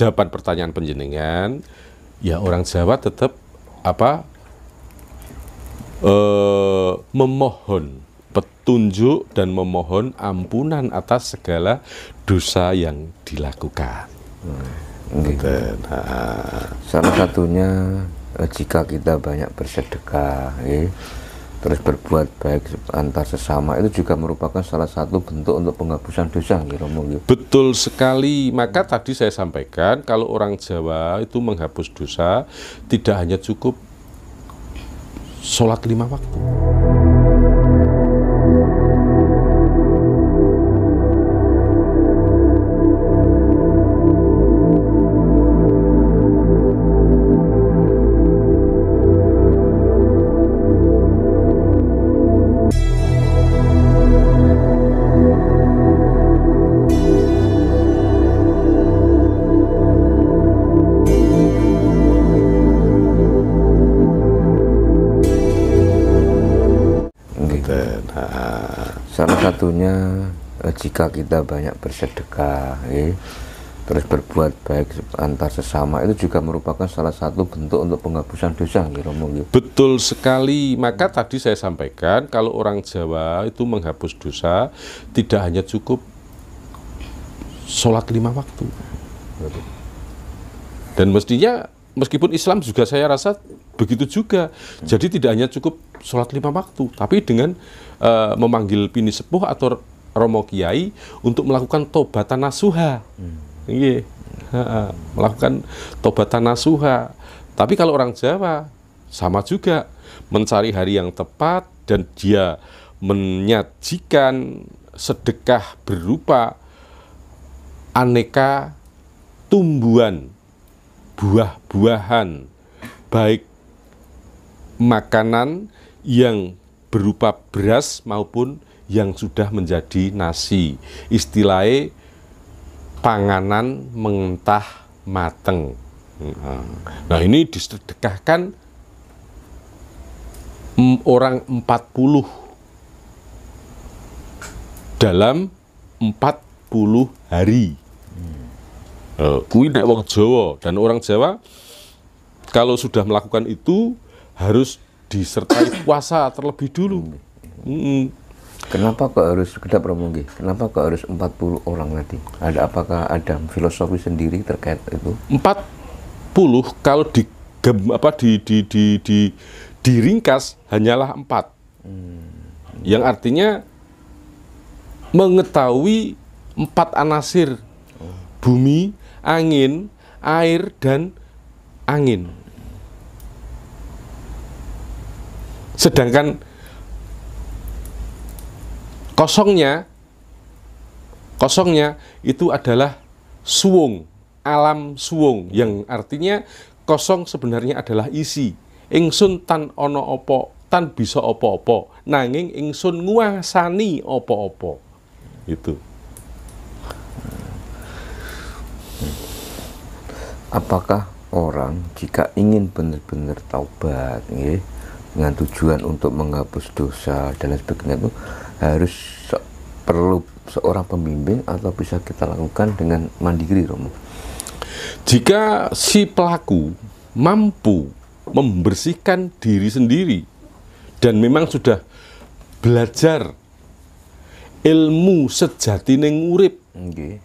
jawaban pertanyaan penjenengan ya orang Jawa tetap apa eh, memohon petunjuk dan memohon ampunan atas segala dosa yang dilakukan. Hmm. Okay. Nah. Salah satunya eh, jika kita banyak bersedekah, Okay eh, terus berbuat baik antar sesama itu juga merupakan salah satu bentuk untuk penghapusan dosa gitu betul sekali maka tadi saya sampaikan kalau orang Jawa itu menghapus dosa tidak hanya cukup sholat lima waktu salah satunya eh, jika kita banyak bersedekah ya, terus berbuat baik antar sesama itu juga merupakan salah satu bentuk untuk penghapusan dosa ya. betul sekali maka tadi saya sampaikan kalau orang Jawa itu menghapus dosa tidak hanya cukup sholat lima waktu dan mestinya meskipun Islam juga saya rasa begitu juga jadi tidak hanya cukup sholat lima waktu, tapi dengan uh, memanggil pini sepuh atau romo kiai untuk melakukan tobatan nasuha, hmm. melakukan tobatan nasuha. Tapi kalau orang Jawa sama juga mencari hari yang tepat dan dia menyajikan sedekah berupa aneka tumbuhan, buah-buahan, baik makanan yang berupa beras maupun yang sudah menjadi nasi. Istilahnya panganan mentah mateng. Hmm. Nah ini disedekahkan orang 40 dalam 40 hari. Hmm. Eh, kui nek Jawa dan orang Jawa kalau sudah melakukan itu harus disertai puasa terlebih dulu. Hmm. hmm. Kenapa kok harus kedap promogi? Kenapa kok harus 40 orang nanti? Ada apakah ada filosofi sendiri terkait itu? 40 kalau di apa di di di di diringkas hanyalah 4. Hmm. Yang artinya mengetahui empat anasir oh. bumi, angin, air dan angin. sedangkan kosongnya kosongnya itu adalah suwung alam suwung yang artinya kosong sebenarnya adalah isi ingsun tan ono opo tan bisa opo-opo nanging ingsun nguasani opo-opo itu apakah orang jika ingin benar-benar taubat ya, dengan tujuan untuk menghapus dosa dan sebagainya itu harus se perlu seorang pembimbing atau bisa kita lakukan dengan mandiri Romo. Jika si pelaku mampu membersihkan diri sendiri dan memang sudah belajar ilmu sejati ning urip. Okay.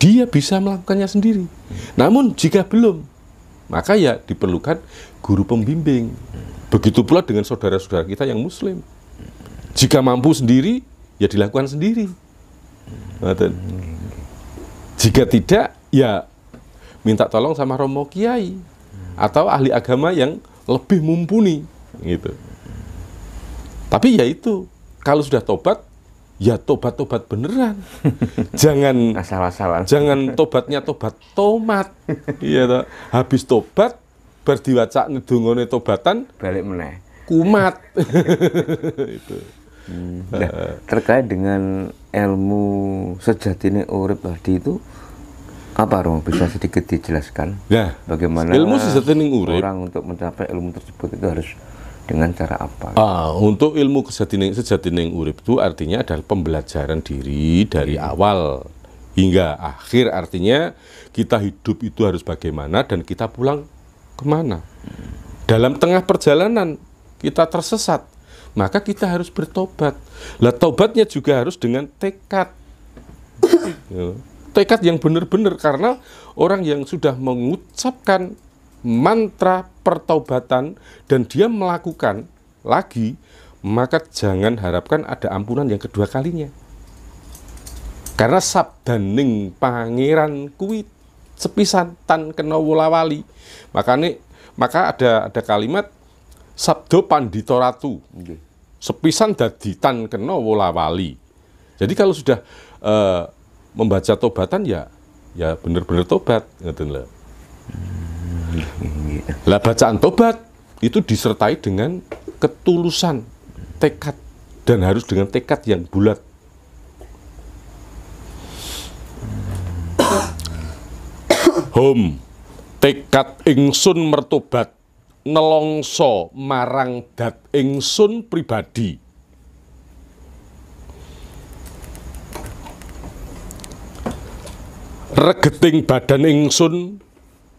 Dia bisa melakukannya sendiri. Hmm. Namun jika belum, maka ya diperlukan guru pembimbing. Begitu pula dengan saudara-saudara kita yang muslim. Jika mampu sendiri, ya dilakukan sendiri. Jika tidak, ya minta tolong sama romo kiai atau ahli agama yang lebih mumpuni gitu. Tapi ya itu, kalau sudah tobat ya tobat-tobat beneran. jangan asal-asalan. Jangan tobatnya tobat tomat. Iya toh. Habis tobat berdiwacak ngedungone tobatan balik meneh. Kumat. itu. Hmm. Nah, terkait dengan ilmu sejati ini urip tadi itu apa Rom bisa sedikit dijelaskan? Ya. Bagaimana ilmu sejati ini urip orang untuk mencapai ilmu tersebut itu harus dengan cara apa? Ah, untuk ilmu kesetining sejatining urip itu artinya adalah pembelajaran diri dari hmm. awal hingga akhir artinya kita hidup itu harus bagaimana dan kita pulang kemana dalam tengah perjalanan kita tersesat maka kita harus bertobat lah tobatnya juga harus dengan tekad ya, tekad yang benar-benar karena orang yang sudah mengucapkan mantra pertobatan dan dia melakukan lagi, maka jangan harapkan ada ampunan yang kedua kalinya. Karena sabdaning pangeran kuwi sepisan tan kena wulawali. Makane maka ada ada kalimat sabdo pandito ratu. Sepisan dadi tan kena wulawali. Jadi kalau sudah uh, membaca tobatan ya ya benar-benar tobat ngoten lho. Lah bacaan tobat itu disertai dengan ketulusan, tekad dan harus dengan tekad yang bulat. home tekad ingsun mertobat nelongso marang dat ingsun pribadi. Regeting badan ingsun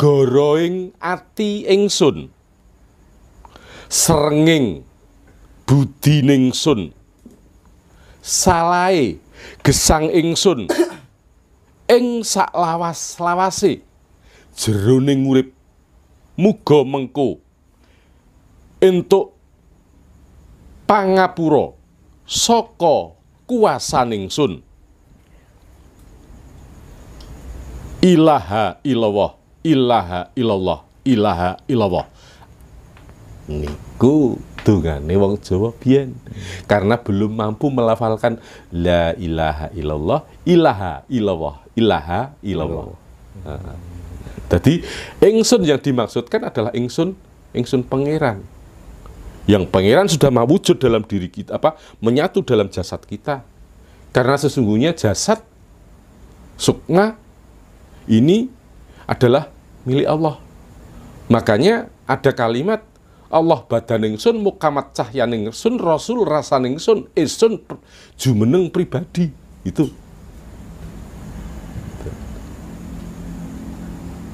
goroing ati ingsun srenging budi ningsun salae gesang ingsun ing sak lawas-lawase jroning urip muga mengko entuk pangapura saka kuasane ingsun ilaha illallah ilaha illallah, ilaha illallah. Niku dungane wong Jawa biyen karena belum mampu melafalkan la ilaha illallah, ilaha illallah, ilaha illallah. Nah, jadi ingsun yang dimaksudkan adalah ingsun ingsun pangeran. Yang pangeran sudah mewujud dalam diri kita apa menyatu dalam jasad kita. Karena sesungguhnya jasad sukma ini adalah milik Allah. Makanya ada kalimat Allah badaning sun mukamat cahyaning sun rasul rasa sun isun jumeneng pribadi itu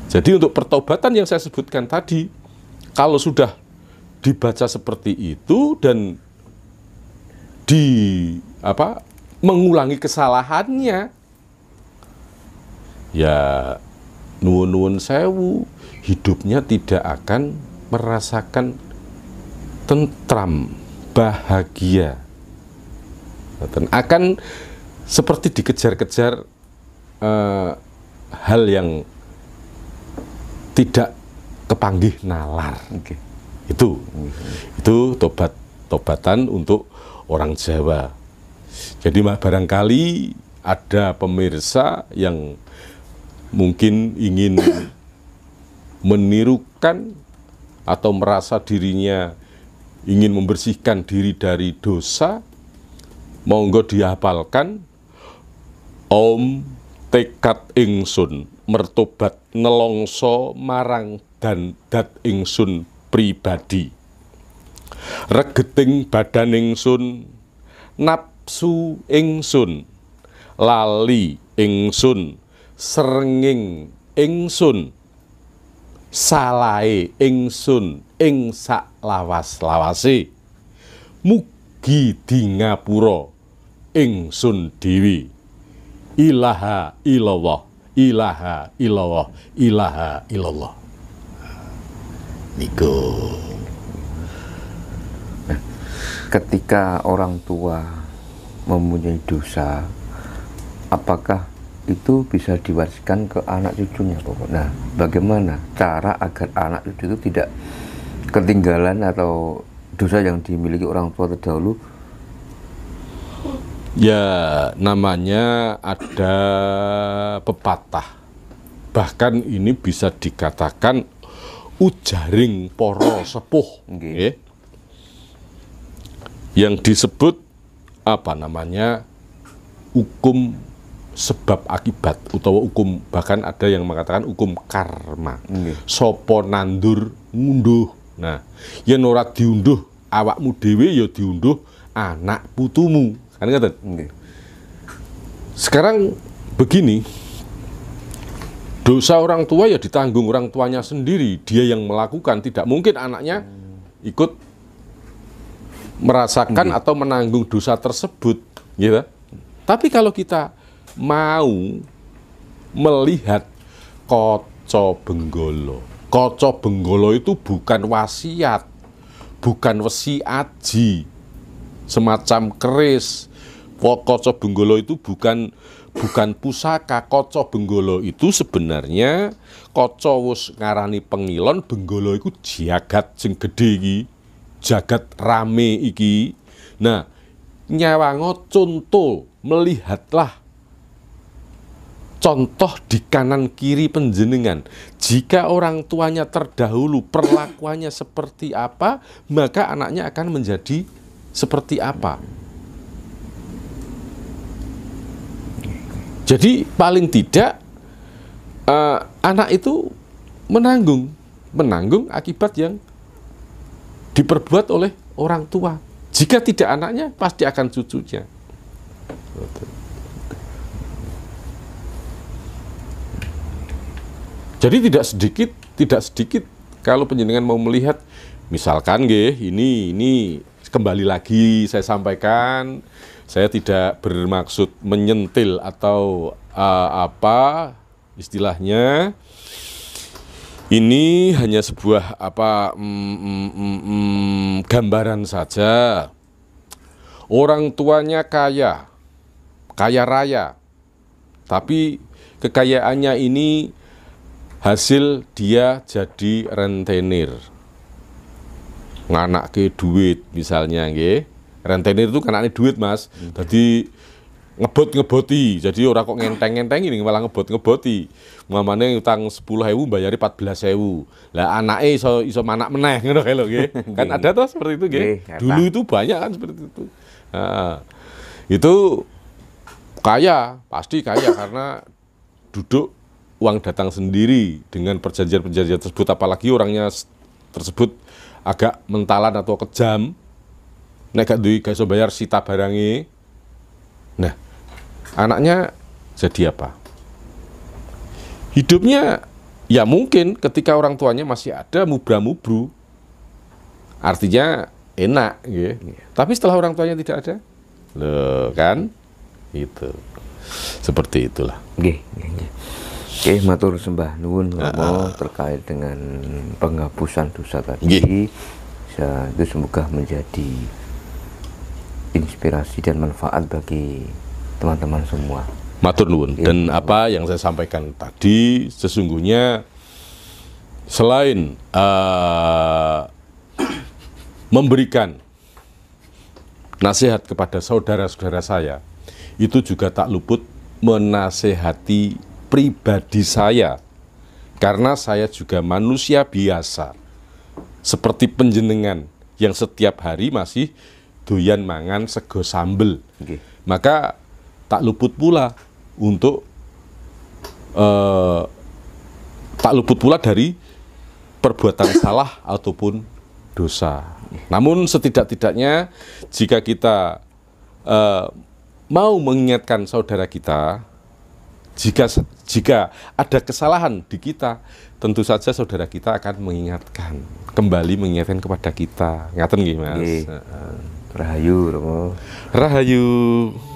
jadi untuk pertobatan yang saya sebutkan tadi kalau sudah dibaca seperti itu dan di apa mengulangi kesalahannya ya nuwun-nuwun sewu hidupnya tidak akan merasakan tentram bahagia dan akan seperti dikejar-kejar uh, hal yang tidak kepanggih nalar okay. itu okay. itu tobat tobatan untuk orang Jawa jadi barangkali ada pemirsa yang mungkin ingin menirukan atau merasa dirinya ingin membersihkan diri dari dosa, monggo dihafalkan Om tekad ingsun mertobat nelongso marang dan dat ingsun pribadi regeting badan ingsun napsu ingsun lali ingsun serenging ingsun salai ingsun ing sak lawas lawasi mugi ngapuro ingsun dewi ilaha ilallah ilaha ilallah ilaha ilallah niku ketika orang tua mempunyai dosa apakah itu bisa diwariskan ke anak cucunya pokok. Nah, bagaimana cara agar anak cucu itu tidak ketinggalan atau dosa yang dimiliki orang tua terdahulu? Ya, namanya ada pepatah. Bahkan ini bisa dikatakan ujaring poro sepuh. Okay. Ya. Yang disebut apa namanya hukum sebab akibat utawa hukum bahkan ada yang mengatakan hukum karma mm. sopo nandur ngunduh nah yen ora diunduh awakmu dhewe ya diunduh anak putumu kan ngaten mm. sekarang begini dosa orang tua ya ditanggung orang tuanya sendiri dia yang melakukan tidak mungkin anaknya ikut merasakan mm. atau menanggung dosa tersebut gitu tapi kalau kita mau melihat koco benggolo. Koco benggolo itu bukan wasiat, bukan wesi aji, semacam keris. Koco benggolo itu bukan bukan pusaka. Koco benggolo itu sebenarnya koco wus ngarani pengilon benggolo itu jagat sing gede iki. Jagat rame iki. Nah, nyawango contoh melihatlah contoh di kanan kiri penjenengan. Jika orang tuanya terdahulu perlakuannya seperti apa, maka anaknya akan menjadi seperti apa. Jadi paling tidak uh, anak itu menanggung, menanggung akibat yang diperbuat oleh orang tua. Jika tidak anaknya, pasti akan cucunya. Betul. Jadi tidak sedikit, tidak sedikit kalau penjenengan mau melihat misalkan nggih ini ini kembali lagi saya sampaikan saya tidak bermaksud menyentil atau uh, apa istilahnya ini hanya sebuah apa mm, mm, mm, mm, gambaran saja orang tuanya kaya kaya raya tapi kekayaannya ini hasil dia jadi rentenir nganak ke duit misalnya nge. rentenir itu kanaknya duit mas hmm. jadi ngebot ngeboti jadi orang kok ngenteng ngenteng ini malah ngebot ngeboti mamanya utang sepuluh ribu bayari empat belas ribu lah anaknya iso iso mana meneh gitu kalau kan ada tuh seperti itu gitu dulu itu banyak kan seperti itu itu kaya pasti kaya karena duduk uang datang sendiri dengan perjanjian-perjanjian tersebut apalagi orangnya tersebut agak mentalan atau kejam nek gak duwe gak bayar sita barangi nah anaknya jadi apa hidupnya ya mungkin ketika orang tuanya masih ada mubra-mubru artinya enak gitu. tapi setelah orang tuanya tidak ada loh kan itu seperti itulah okay. Oke, matur sembah nuwun Romo terkait dengan penghapusan dosa tadi. Ya, itu semoga menjadi inspirasi dan manfaat bagi teman-teman semua. Matur nuwun. Iya. Dan apa yang saya sampaikan tadi sesungguhnya selain uh, memberikan nasihat kepada saudara-saudara saya, itu juga tak luput menasehati pribadi saya karena saya juga manusia biasa seperti penjenengan yang setiap hari masih doyan mangan sego sambel okay. maka tak luput pula untuk uh, tak luput pula dari perbuatan salah ataupun dosa namun setidak-tidaknya jika kita uh, mau mengingatkan saudara kita jika jika ada kesalahan di kita, tentu saja saudara kita akan mengingatkan, kembali mengingatkan kepada kita. Ngaten gimana? Rahayu, Romo. Rahayu.